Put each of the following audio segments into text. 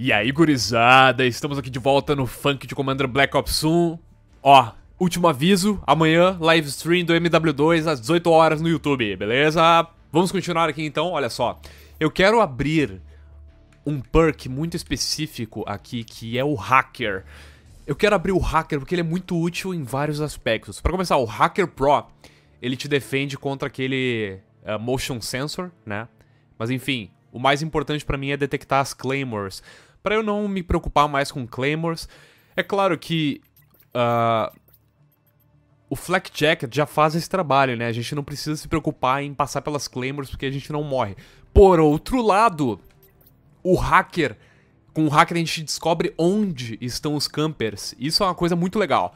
E aí, gurizada, estamos aqui de volta no Funk de Commander Black Ops 1. Ó, último aviso, amanhã, live stream do MW2 às 18 horas no YouTube, beleza? Vamos continuar aqui então, olha só. Eu quero abrir um perk muito específico aqui, que é o Hacker. Eu quero abrir o Hacker porque ele é muito útil em vários aspectos. Para começar, o Hacker Pro, ele te defende contra aquele uh, motion sensor, né? Mas enfim, o mais importante para mim é detectar as claymores para eu não me preocupar mais com Claymores. É claro que. Uh, o Flak Jacket já faz esse trabalho, né? A gente não precisa se preocupar em passar pelas Claymores porque a gente não morre. Por outro lado, o hacker. Com o hacker a gente descobre onde estão os campers. Isso é uma coisa muito legal.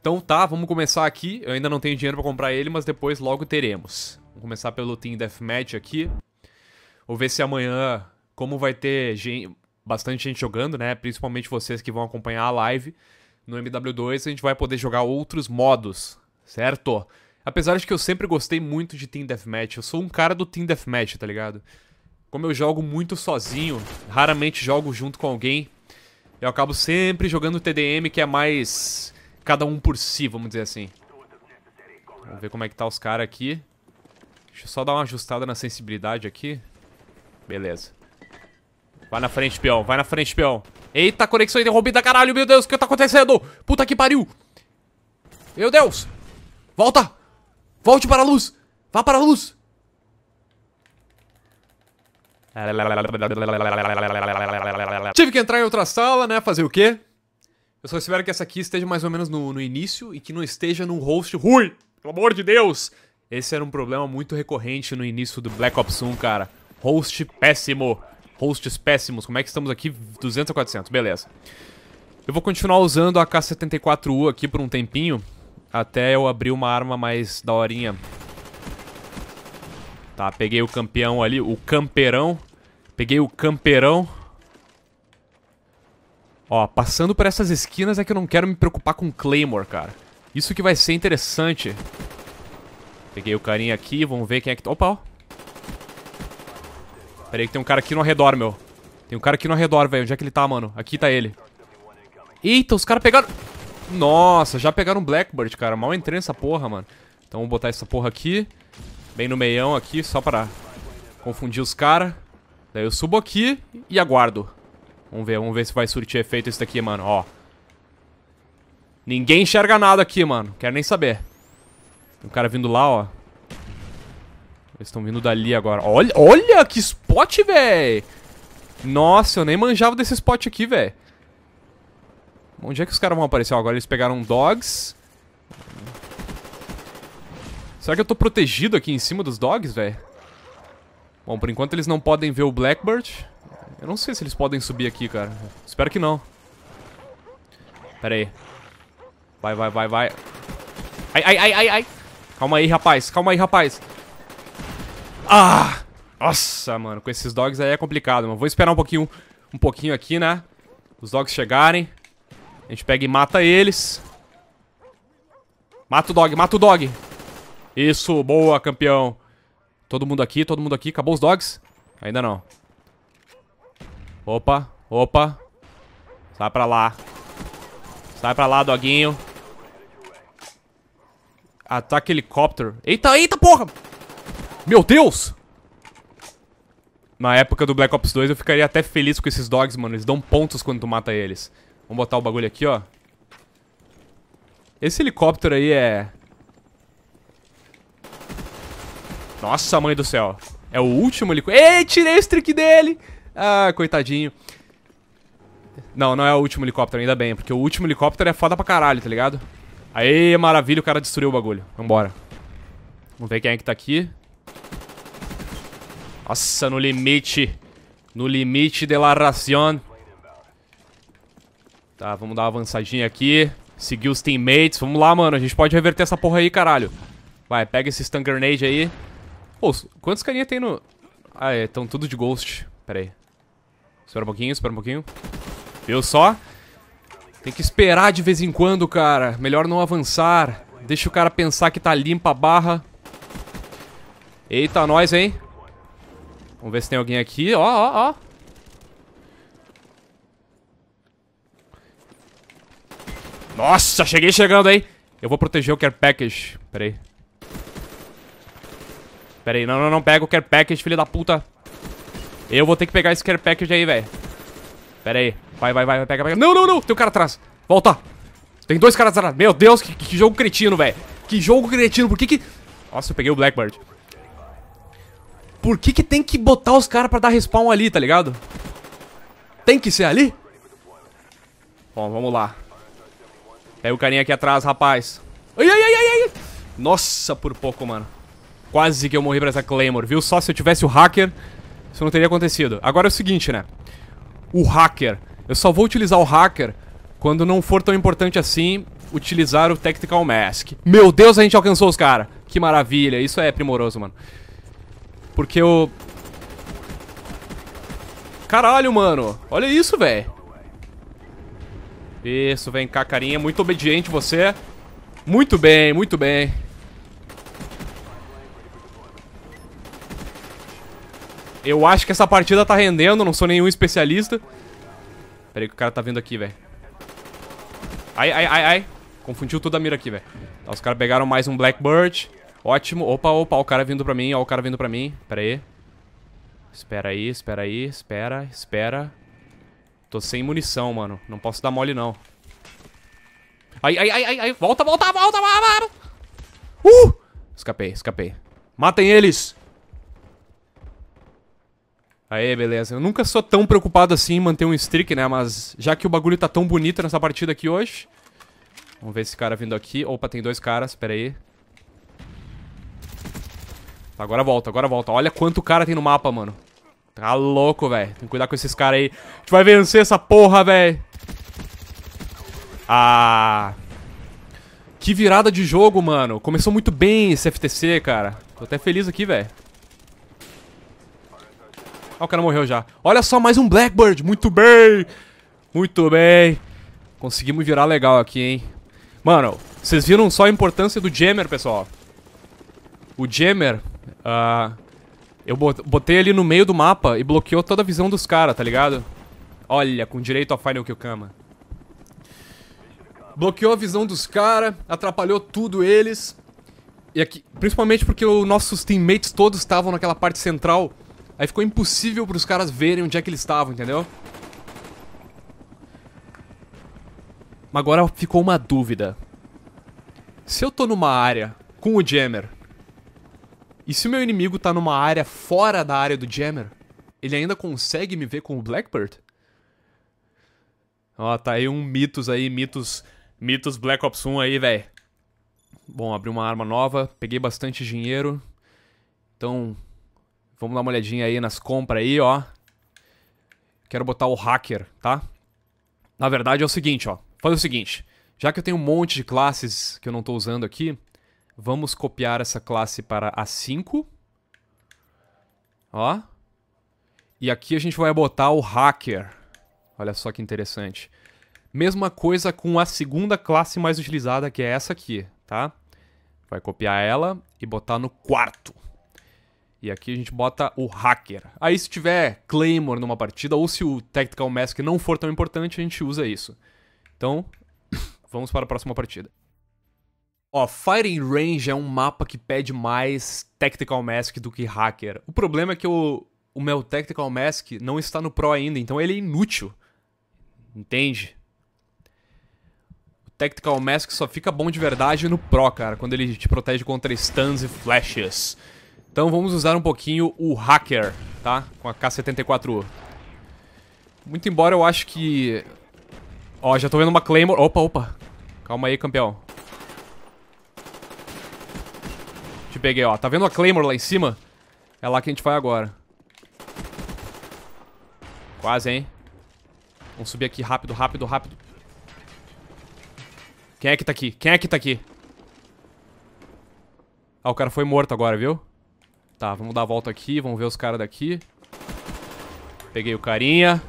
Então tá, vamos começar aqui. Eu ainda não tenho dinheiro para comprar ele, mas depois logo teremos. Vamos começar pelo Team Deathmatch aqui. Vou ver se amanhã, como vai ter gente, bastante gente jogando, né? Principalmente vocês que vão acompanhar a live no MW2, a gente vai poder jogar outros modos, certo? Apesar de que eu sempre gostei muito de Team Deathmatch, eu sou um cara do Team Deathmatch, tá ligado? Como eu jogo muito sozinho, raramente jogo junto com alguém, eu acabo sempre jogando TDM, que é mais cada um por si, vamos dizer assim. Vamos ver como é que tá os caras aqui. Deixa eu só dar uma ajustada na sensibilidade aqui. Beleza. Vai na frente, peão. Vai na frente, peão. Eita, conexão interrompida, caralho. Meu Deus, o que tá acontecendo? Puta que pariu. Meu Deus. Volta. Volte para a luz. Vá para a luz. Tive que entrar em outra sala, né? Fazer o quê? Eu só espero que essa aqui esteja mais ou menos no, no início e que não esteja num host ruim. Pelo amor de Deus. Esse era um problema muito recorrente no início do Black Ops 1, cara. Host péssimo hosts péssimos. Como é que estamos aqui? 200 a 400, beleza. Eu vou continuar usando a K-74U aqui por um tempinho, até eu abrir uma arma mais daorinha. Tá, peguei o campeão ali, o camperão. Peguei o camperão. Ó, passando por essas esquinas é que eu não quero me preocupar com Claymore, cara. Isso que vai ser interessante. Peguei o carinha aqui, vamos ver quem é que... Tá- Opa, ó. Pera aí que tem um cara aqui no redor meu. Tem um cara aqui no redor velho. Onde é que ele tá, mano? Aqui tá ele. Eita, os caras pegaram... Nossa, já pegaram um Blackbird, cara. Mal entrei nessa porra, mano. Então vou botar essa porra aqui. Bem no meião aqui, só pra confundir os caras. Daí eu subo aqui e aguardo. Vamos ver, vamos ver se vai surtir efeito isso daqui, mano. Ó. Ninguém enxerga nada aqui, mano. Quero nem saber. Tem um cara vindo lá, ó. Eles estão vindo dali agora. Olha, olha que spot, velho! Nossa, eu nem manjava desse spot aqui, velho. Onde é que os caras vão aparecer? Ó, agora eles pegaram dogs. Será que eu tô protegido aqui em cima dos dogs, velho? Bom, por enquanto eles não podem ver o Blackbird. Eu não sei se eles podem subir aqui, cara. Espero que não. Pera aí. Vai, vai, vai, vai. Ai, ai, ai, ai, ai. Calma aí, rapaz. Calma aí, rapaz. Ah! Nossa, mano, com esses dogs aí é complicado, mano. Vou esperar um pouquinho, um pouquinho aqui, né? Os dogs chegarem. A gente pega e mata eles. Mata o dog, mata o dog. Isso, boa, campeão. Todo mundo aqui, todo mundo aqui. Acabou os dogs? Ainda não. Opa, opa. Sai pra lá. Sai pra lá, doguinho. Ataque helicóptero. Eita, eita, porra! Meu Deus! Na época do Black Ops 2 eu ficaria até feliz com esses dogs, mano. Eles dão pontos quando tu mata eles. Vamos botar o bagulho aqui, ó. Esse helicóptero aí é... Nossa, mãe do céu. É o último helicóptero. Ei, tirei o streak dele! Ah, coitadinho. Não, não é o último helicóptero, ainda bem. Porque o último helicóptero é foda pra caralho, tá ligado? Aê, maravilha, o cara destruiu o bagulho. Vambora. Vamos ver quem é que tá aqui. Nossa, no limite. No limite de la ración. Tá, vamos dar uma avançadinha aqui. Seguir os teammates. Vamos lá, mano. A gente pode reverter essa porra aí, caralho. Vai, pega esse stun grenade aí. Pô, quantos carinha tem no... Ah, é. Estão tudo de ghost. Pera aí. Espera um pouquinho, espera um pouquinho. Viu só? Tem que esperar de vez em quando, cara. Melhor não avançar. Deixa o cara pensar que tá limpa a barra. Eita, nós, hein? Vamos ver se tem alguém aqui. Ó, ó, ó. Nossa, cheguei chegando, aí. Eu vou proteger o care package. Pera aí. Pera aí, não, não, não. Pega o care package, filho da puta. Eu vou ter que pegar esse care package aí, velho. Pera aí. Vai, vai, vai, pega, pega. Não, não, não. Tem um cara atrás. Volta. Tem dois caras atrás. Meu Deus, que, que jogo cretino, velho. Que jogo cretino. Por que que... Nossa, eu peguei o Blackbird. Por que que tem que botar os caras pra dar respawn ali, tá ligado? Tem que ser ali? Bom, vamos lá. Pega o carinha aqui atrás, rapaz. Ai, ai, ai, ai, ai. Nossa, por pouco, mano. Quase que eu morri pra essa Claymore, viu? Só se eu tivesse o hacker, isso não teria acontecido. Agora é o seguinte, né? O hacker. Eu só vou utilizar o hacker quando não for tão importante assim utilizar o Tactical Mask. Meu Deus, a gente alcançou os caras. Que maravilha, isso é primoroso, mano. Porque eu... Caralho, mano. Olha isso, velho. Isso, vem cá, carinha. Muito obediente você. Muito bem, muito bem. Eu acho que essa partida tá rendendo, não sou nenhum especialista. Pera aí que o cara tá vindo aqui, velho. Ai, ai, ai, ai. Confundiu toda a mira aqui, velho. Tá, os caras pegaram mais um Blackbird. Ótimo. Opa, opa, o cara vindo pra mim, ó, o cara vindo pra mim. Pera aí. Espera aí, espera aí, espera, espera. Tô sem munição, mano. Não posso dar mole, não. Ai, ai, ai, ai, ai. Volta, volta, volta, mano. Uh! Escapei, escapei. Matem eles! Aê, beleza. Eu nunca sou tão preocupado assim em manter um streak, né? Mas já que o bagulho tá tão bonito nessa partida aqui hoje... Vamos ver esse cara vindo aqui. Opa, tem dois caras, pera aí. Tá, agora volta, agora volta. Olha quanto cara tem no mapa, mano. Tá louco, velho. Tem que cuidar com esses caras aí. A gente vai vencer essa porra, velho. Ah... Que virada de jogo, mano. Começou muito bem esse FTC, cara. Tô até feliz aqui, velho. Ah, o cara morreu já. Olha só, mais um Blackbird. Muito bem. Muito bem. Conseguimos virar legal aqui, hein. Mano, vocês viram só a importância do Jammer, pessoal. O Jammer Uh, eu botei ali no meio do mapa e bloqueou toda a visão dos caras, tá ligado? Olha, com direito a Final Kill Kama. Bloqueou a visão dos caras, atrapalhou tudo eles. E aqui, principalmente porque os nossos teammates todos estavam naquela parte central. Aí ficou impossível para os caras verem onde é que eles estavam, entendeu? Mas agora ficou uma dúvida. Se eu tô numa área com o Jammer e se o meu inimigo tá numa área fora da área do Jammer, ele ainda consegue me ver com o Blackbird? Ó, tá aí um mitos aí, mitos, mitos Black Ops 1 aí, véi. Bom, abri uma arma nova, peguei bastante dinheiro. Então, vamos dar uma olhadinha aí nas compras aí, ó. Quero botar o hacker, tá? Na verdade é o seguinte, ó. Faz o seguinte, já que eu tenho um monte de classes que eu não tô usando aqui, Vamos copiar essa classe para A5. Ó. E aqui a gente vai botar o hacker. Olha só que interessante. Mesma coisa com a segunda classe mais utilizada, que é essa aqui, tá? Vai copiar ela e botar no quarto. E aqui a gente bota o hacker. Aí se tiver Claymore numa partida, ou se o Tactical Mask não for tão importante, a gente usa isso. Então, vamos para a próxima partida. Ó, Fighting Range é um mapa que pede mais Tactical Mask do que Hacker. O problema é que o, o meu Tactical Mask não está no Pro ainda, então ele é inútil. Entende? O Tactical Mask só fica bom de verdade no Pro, cara, quando ele te protege contra stuns e flashes. Então vamos usar um pouquinho o Hacker, tá? Com a K-74U. Muito embora eu acho que... Ó, já tô vendo uma Claymore... Opa, opa. Calma aí, campeão. peguei, ó. Tá vendo a Claymore lá em cima? É lá que a gente vai agora. Quase, hein? Vamos subir aqui rápido, rápido, rápido. Quem é que tá aqui? Quem é que tá aqui? Ah, o cara foi morto agora, viu? Tá, vamos dar a volta aqui, vamos ver os caras daqui. Peguei o carinha.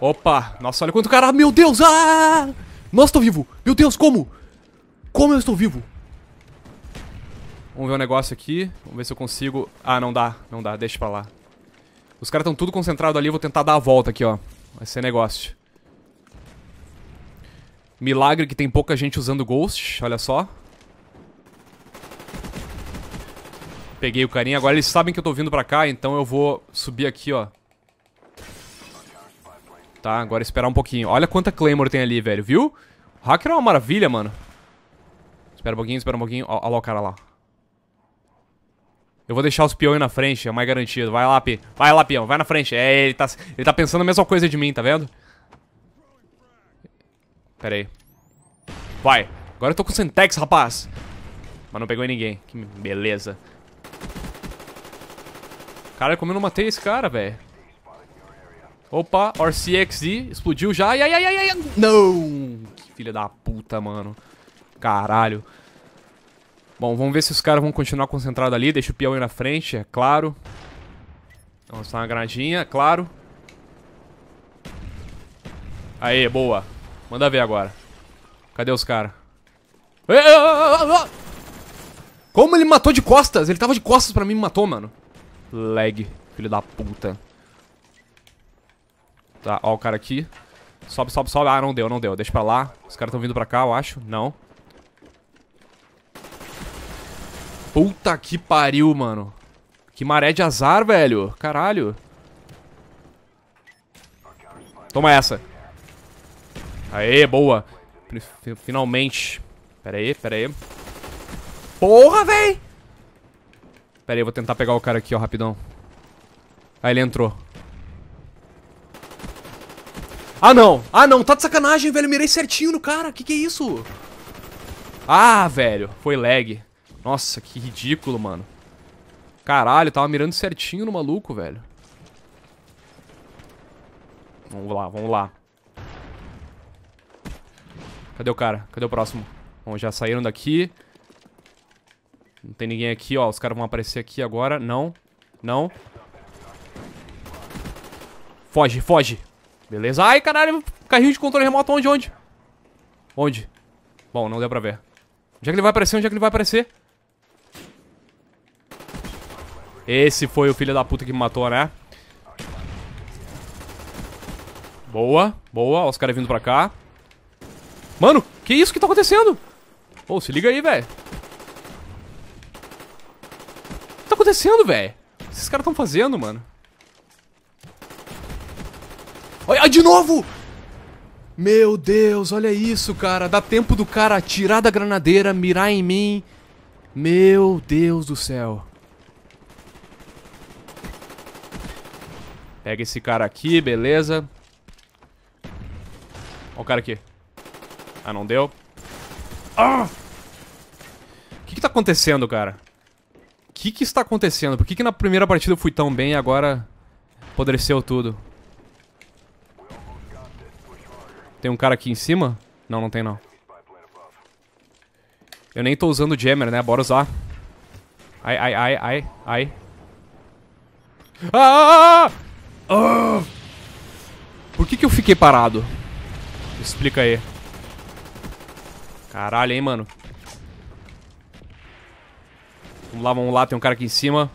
Opa! Nossa, olha quanto cara... Meu Deus! Ah! Nossa, tô vivo! Meu Deus, como? Como eu estou vivo? Vamos ver um negócio aqui. Vamos ver se eu consigo... Ah, não dá. Não dá. Deixa pra lá. Os caras estão tudo concentrado ali. Eu vou tentar dar a volta aqui, ó. Vai ser negócio. Milagre que tem pouca gente usando Ghost. Olha só. Peguei o carinha. Agora eles sabem que eu tô vindo pra cá, então eu vou subir aqui, ó. Tá, agora esperar um pouquinho. Olha quanta Claymore tem ali, velho. Viu? O hacker é uma maravilha, mano. Espera um pouquinho, espera um pouquinho. Olha lá o cara lá. Eu vou deixar os peões na frente, é mais garantido. Vai lá, pi. Vai lá, peão. Vai na frente. É, ele tá, ele tá pensando a mesma coisa de mim, tá vendo? Pera aí. Vai. Agora eu tô com Sentex, rapaz. Mas não pegou ninguém. Que beleza. Cara, como eu não matei esse cara, velho? Opa, RCXD explodiu já. Ai, ai, ai, ai, ai. Não! Que filha da puta, mano. Caralho. Bom, vamos ver se os caras vão continuar concentrados ali. Deixa o peão ir na frente, é claro. Então, vamos lançar uma granadinha, é claro. Aê, boa. Manda ver agora. Cadê os caras? Como ele matou de costas? Ele tava de costas pra mim e me matou, mano. Lag, filho da puta. Tá, ó o cara aqui. Sobe, sobe, sobe. Ah, não deu, não deu. Deixa pra lá. Os caras tão vindo pra cá, eu acho. Não. Puta que pariu, mano. Que maré de azar, velho. Caralho. Toma essa. Aê, boa. Finalmente. Pera aí, pera aí. Porra, véi! Pera aí, vou tentar pegar o cara aqui, ó, rapidão. Aí ele entrou. Ah, não! Ah, não! Tá de sacanagem, velho! mirei certinho no cara! Que que é isso? Ah, velho! Foi lag. Nossa, que ridículo, mano. Caralho, tava mirando certinho no maluco, velho. Vamos lá, vamos lá. Cadê o cara? Cadê o próximo? Bom, já saíram daqui. Não tem ninguém aqui, ó. Os caras vão aparecer aqui agora. Não. Não. Foge, foge. Beleza. Ai, caralho. Carrinho de controle remoto. Onde, onde? Onde? Bom, não deu pra ver. Onde é que ele vai aparecer? Onde é que ele vai aparecer? Esse foi o filho da puta que me matou, né? Boa, boa. os caras vindo pra cá. Mano, que isso que tá acontecendo? Ô, oh, se liga aí, velho. O que tá acontecendo, velho? O que esses caras tão fazendo, mano? Olha de novo! Meu Deus, olha isso, cara. Dá tempo do cara atirar da granadeira, mirar em mim. Meu Deus do céu. Pega esse cara aqui, beleza. Olha o cara aqui. Ah, não deu. Ah! O que que tá acontecendo, cara? O que que está acontecendo? Por que que na primeira partida eu fui tão bem e agora apodreceu tudo? Tem um cara aqui em cima? Não, não tem não. Eu nem tô usando o jammer, né? Bora usar. Ai, ai, ai, ai, ai. Ah! ah, ah, ah! Ah! Por que que eu fiquei parado? Explica aí. Caralho, hein, mano. Vamos lá, vamos lá. Tem um cara aqui em cima.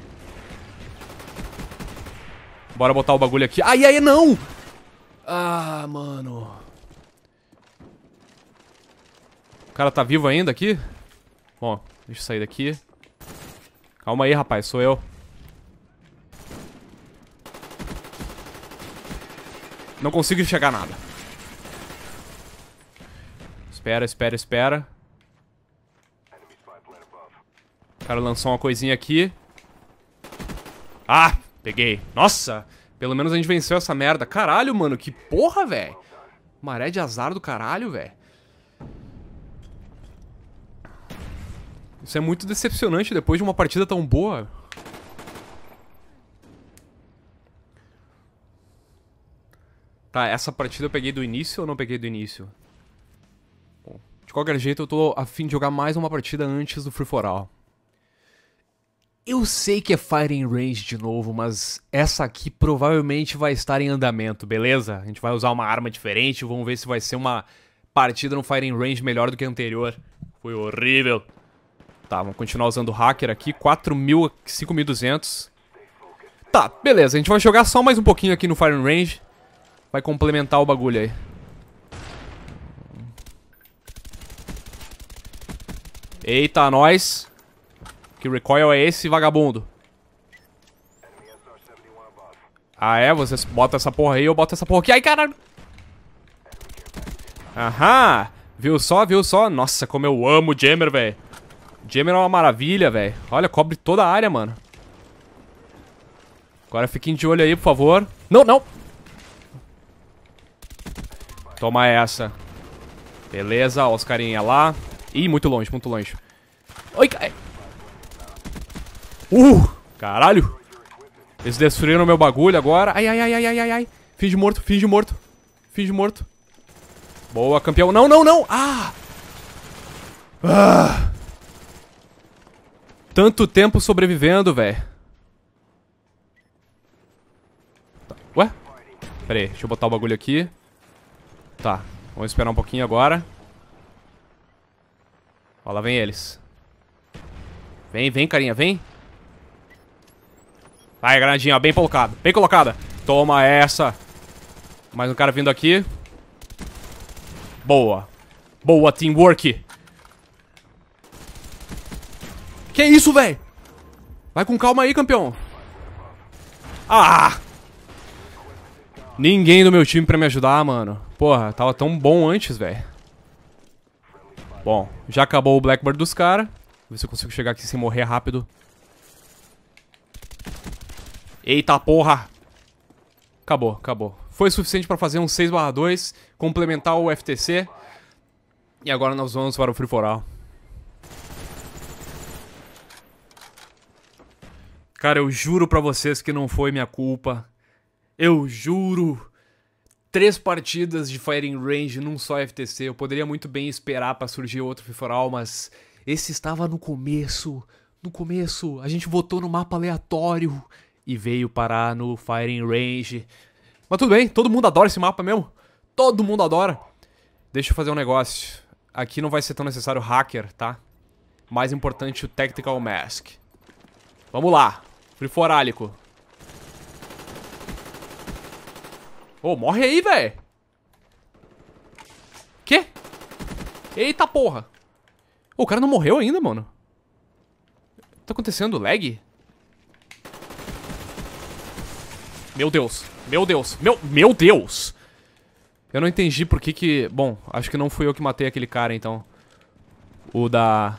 Bora botar o bagulho aqui. Ai, ai, não! Ah, mano. O cara tá vivo ainda aqui? Bom, deixa eu sair daqui. Calma aí, rapaz. Sou eu. Não consigo enxergar nada. Espera, espera, espera. O cara lançou uma coisinha aqui. Ah, peguei. Nossa, pelo menos a gente venceu essa merda. Caralho, mano, que porra, velho. Maré de azar do caralho, velho. Isso é muito decepcionante depois de uma partida tão boa. Tá, essa partida eu peguei do início ou não peguei do início? Bom, de qualquer jeito, eu tô a fim de jogar mais uma partida antes do Free For All. Eu sei que é Firing Range de novo, mas essa aqui provavelmente vai estar em andamento, beleza? A gente vai usar uma arma diferente, vamos ver se vai ser uma partida no Firing Range melhor do que a anterior. Foi horrível. Tá, vamos continuar usando o hacker aqui, 4.000, 5.200. Tá, beleza, a gente vai jogar só mais um pouquinho aqui no Firing Range vai complementar o bagulho aí. Eita, nós. Que recoil é esse, vagabundo? Ah, é? vocês botam essa porra aí, eu boto essa porra aqui. Ai, caralho! Aham! Viu só, viu só? Nossa, como eu amo o Jammer, velho. Jammer é uma maravilha, velho. Olha, cobre toda a área, mano. Agora fiquem de olho aí, por favor. Não, não! Toma essa. Beleza, ó os carinha lá. Ih, muito longe, muito longe. Oi, Uh, caralho. Eles destruíram meu bagulho agora. Ai, ai, ai, ai, ai, ai, ai. Finge morto, finge morto. Finge morto. Boa, campeão. Não, não, não. Ah. Ah. Tanto tempo sobrevivendo, velho. Tá. Ué? Pera aí, deixa eu botar o bagulho aqui. Tá, vamos esperar um pouquinho agora. Ó, lá vem eles. Vem, vem, carinha, vem. Vai, granadinha, bem colocada, bem colocada. Toma essa. Mais um cara vindo aqui. Boa. Boa, teamwork. Que isso, velho? Vai com calma aí, campeão. Ah! Ninguém do meu time pra me ajudar, mano. Porra, tava tão bom antes, velho. Bom, já acabou o Blackbird dos caras. Ver se eu consigo chegar aqui sem morrer rápido. Eita porra! Acabou, acabou. Foi suficiente pra fazer um 6 2, complementar o FTC. E agora nós vamos para o Free For All. Cara, eu juro pra vocês que não foi minha culpa. Eu juro três partidas de Firing Range num só FTC. Eu poderia muito bem esperar para surgir outro Fiforal, mas esse estava no começo. No começo, a gente votou no mapa aleatório e veio parar no Firing Range. Mas tudo bem, todo mundo adora esse mapa mesmo. Todo mundo adora. Deixa eu fazer um negócio. Aqui não vai ser tão necessário hacker, tá? Mais importante o Tactical Mask. Vamos lá. free for allico Ô, oh, morre aí, velho. Quê? Eita porra. Oh, o cara não morreu ainda, mano. Tá acontecendo lag? Meu Deus. Meu Deus. Meu, meu Deus. Eu não entendi por que que... Bom, acho que não fui eu que matei aquele cara, então. O da...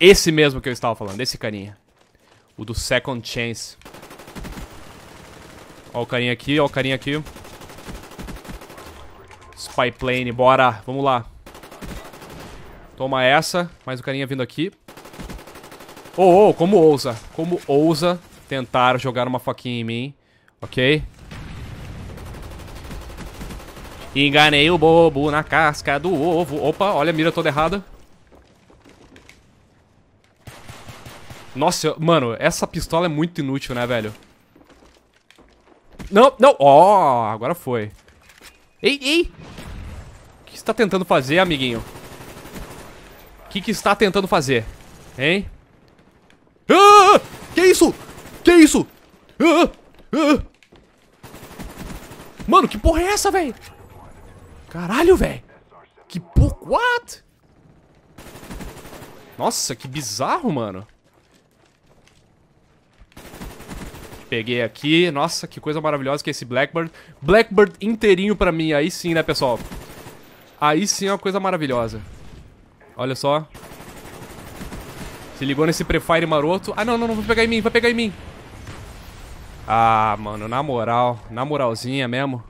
Esse mesmo que eu estava falando, esse carinha. O do Second Chance. Ó o carinha aqui, ó o carinha aqui. Spy plane, bora. Vamos lá. Toma essa. Mais o carinha vindo aqui. Oh, oh, como ousa. Como ousa tentar jogar uma faquinha em mim. Ok. Enganei o bobo na casca do ovo. Opa, olha a mira toda errada. Nossa, mano, essa pistola é muito inútil, né, velho? Não, não. Ó, oh, agora foi. Ei, ei. O que está tentando fazer, amiguinho? O que, você está tentando fazer? Hein? Ah! Que isso? Que isso? Ah! Ah! Mano, que porra é essa, velho? Caralho, velho. Que porra... What? Nossa, que bizarro, mano. Peguei aqui. Nossa, que coisa maravilhosa que é esse Blackbird. Blackbird inteirinho pra mim. Aí sim, né, pessoal? Aí sim é uma coisa maravilhosa. Olha só. Se ligou nesse Prefire maroto. Ah, não, não, não. Vai pegar em mim, vai pegar em mim. Ah, mano, na moral. Na moralzinha mesmo.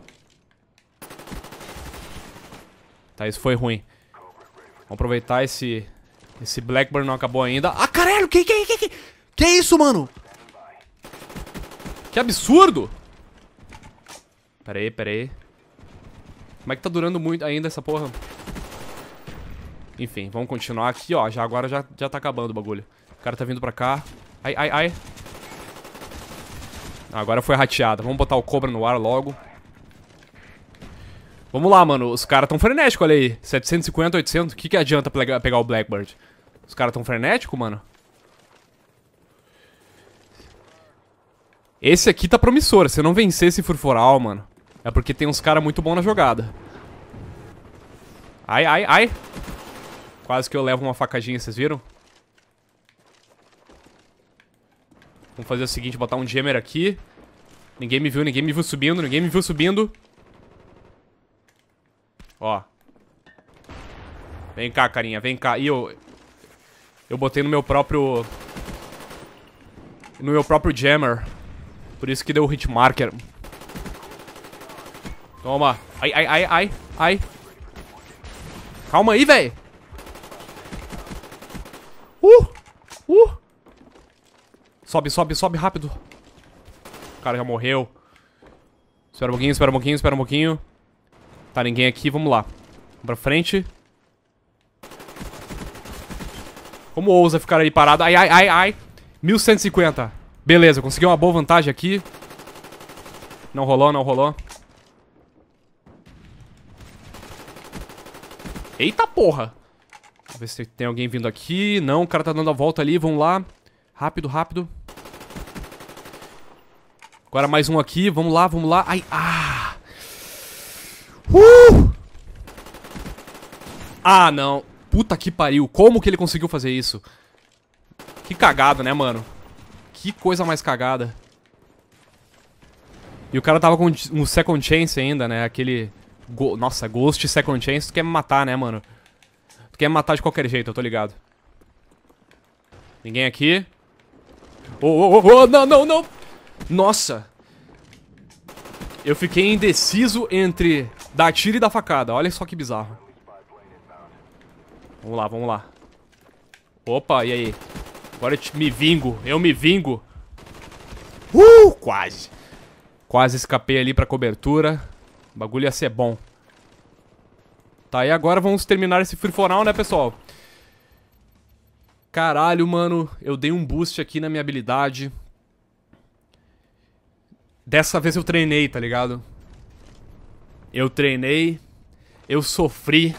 Tá, isso foi ruim. Vamos aproveitar esse... Esse Blackburn não acabou ainda. Ah, caralho, que que que que... Que é isso, mano? Que absurdo! Pera aí, pera aí. Como é que tá durando muito ainda essa porra? Enfim, vamos continuar aqui, ó. Já, agora já, já tá acabando o bagulho. O cara tá vindo pra cá. Ai, ai, ai. Ah, agora foi rateada. Vamos botar o cobra no ar logo. Vamos lá, mano. Os caras tão frenéticos, olha aí. 750, 800. O que, que adianta pegar o Blackbird? Os caras tão frenéticos, mano? Esse aqui tá promissor. Se eu não vencer esse furforal, mano, é porque tem uns caras muito bons na jogada. Ai, ai, ai. Quase que eu levo uma facadinha, vocês viram? Vamos fazer o seguinte, botar um jammer aqui. Ninguém me viu, ninguém me viu subindo, ninguém me viu subindo. Ó. Vem cá, carinha, vem cá. E eu... Eu botei no meu próprio... No meu próprio jammer. Por isso que deu o hit marker. Toma. Ai, ai, ai, ai, ai. Calma aí, velho. Uh! Uh! Sobe, sobe, sobe rápido. O cara já morreu. Espera um pouquinho, espera um pouquinho, espera um pouquinho. Tá ninguém aqui, vamos lá. Pra frente. Como ousa ficar aí parado? Ai, ai, ai, ai. 1150. Beleza, consegui uma boa vantagem aqui. Não rolou, não rolou. Eita porra! Vamos ver se tem alguém vindo aqui. Não, o cara tá dando a volta ali. Vamos lá. Rápido, rápido. Agora mais um aqui. Vamos lá, vamos lá. Ai, ah! Uh! Ah, não. Puta que pariu. Como que ele conseguiu fazer isso? Que cagada, né, mano? Que coisa mais cagada. E o cara tava com um Second Chance ainda, né? Aquele... Go Nossa, Ghost Second Chance, tu quer me matar, né, mano? Tu quer me matar de qualquer jeito, eu tô ligado. Ninguém aqui. Oh, oh, oh, oh, não, não, não! Nossa! Eu fiquei indeciso entre dar tiro e dar facada. Olha só que bizarro. Vamos lá, vamos lá. Opa, e aí? Agora eu te, me vingo. Eu me vingo. Uh, quase. Quase escapei ali pra cobertura. O bagulho ia ser bom. Tá, e agora vamos terminar esse free for all, né, pessoal? Caralho, mano. Eu dei um boost aqui na minha habilidade. Dessa vez eu treinei, tá ligado? Eu treinei. Eu sofri.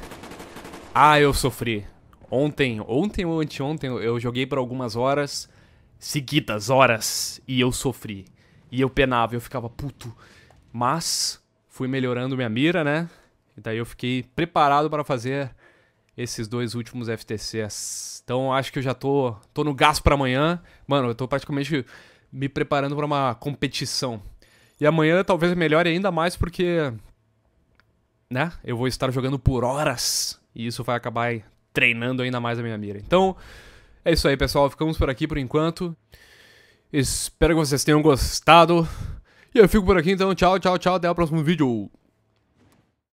Ah, eu sofri. Ontem, ontem ou anteontem, eu joguei por algumas horas seguidas, horas, e eu sofri. E eu penava, eu ficava puto. Mas fui melhorando minha mira, né? E daí eu fiquei preparado para fazer esses dois últimos FTCs. Então acho que eu já tô, tô no gás para amanhã. Mano, eu tô praticamente me preparando para uma competição. E amanhã talvez melhore ainda mais porque né? Eu vou estar jogando por horas e isso vai acabar treinando ainda mais a minha mira. Então, é isso aí, pessoal. Ficamos por aqui por enquanto. Espero que vocês tenham gostado. E eu fico por aqui, então. Tchau, tchau, tchau. Até o próximo vídeo.